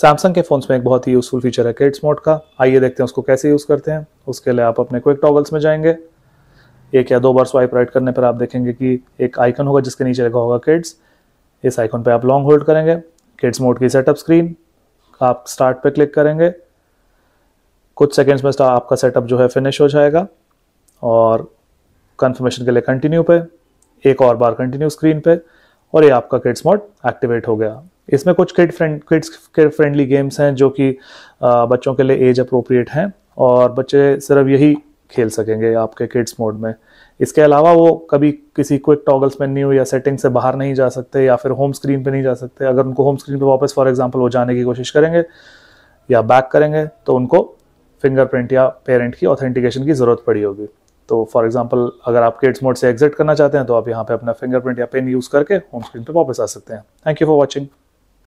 Samsung के phones में एक बहुत ही यूजफुल फीचर है किड्स मोड का आइए देखते हैं उसको कैसे यूज़ करते हैं उसके लिए आप अपने क्विक टॉगल्स में जाएंगे एक या दो बार स्वाइप राइट करने पर आप देखेंगे कि एक आइकन होगा जिसके नीचे लिखा होगा किड्स इस आइकन पर आप लॉन्ग होल्ड करेंगे किड्स मोड की सेटअप स्क्रीन आप स्टार्ट पर क्लिक करेंगे कुछ सेकेंड्स में आपका सेटअप जो है फिनिश हो जाएगा और कन्फर्मेशन के लिए कंटिन्यू पे एक और बार कंटिन्यू स्क्रीन पे और ये आपका किड्स मोड एक्टिवेट हो गया इसमें कुछ किड फ्रेंड किड्स के फ्रेंडली गेम्स हैं जो कि बच्चों के लिए एज अप्रोप्रिएट हैं और बच्चे सिर्फ यही खेल सकेंगे आपके किड्स मोड में इसके अलावा वो कभी किसी क्विक टॉगल्स मेन्यू या सेटिंग से बाहर नहीं जा सकते या फिर होम स्क्रीन पे नहीं जा सकते अगर उनको होम स्क्रीन पे वापस फॉर एग्जांपल वो जाने की कोशिश करेंगे या बैक करेंगे तो उनको फिंगरप्रिंट या पेरेंट की ऑथेंटिकेशन की ज़रूरत पड़ी होगी तो फॉर एग्जाम्पल अगर आप किड्स मोड से एग्जिट करना चाहते हैं तो आप यहाँ पर अपना फिंगरप्रिंट या पेन यूज़ करके होम स्क्रीन पर वापस आ सकते हैं थैंक यू फॉर वॉचिंग